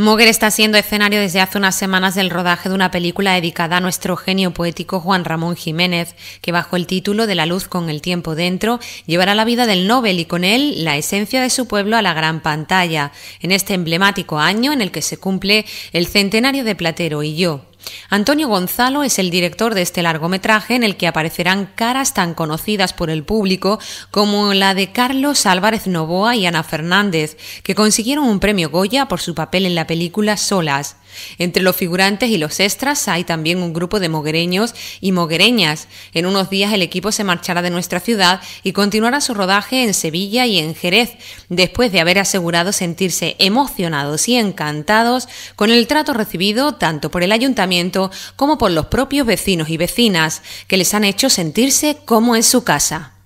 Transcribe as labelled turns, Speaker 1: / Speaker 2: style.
Speaker 1: Moguer está siendo escenario desde hace unas semanas del rodaje de una película dedicada a nuestro genio poético Juan Ramón Jiménez, que bajo el título De la luz con el tiempo dentro llevará la vida del Nobel y con él la esencia de su pueblo a la gran pantalla, en este emblemático año en el que se cumple el centenario de Platero y yo, Antonio Gonzalo es el director de este largometraje en el que aparecerán caras tan conocidas por el público como la de Carlos Álvarez Novoa y Ana Fernández, que consiguieron un premio Goya por su papel en la película Solas. Entre los figurantes y los extras hay también un grupo de moguereños y moguereñas. En unos días el equipo se marchará de nuestra ciudad y continuará su rodaje en Sevilla y en Jerez, después de haber asegurado sentirse emocionados y encantados con el trato recibido tanto por el ayuntamiento como por los propios vecinos y vecinas que les han hecho sentirse como en su casa.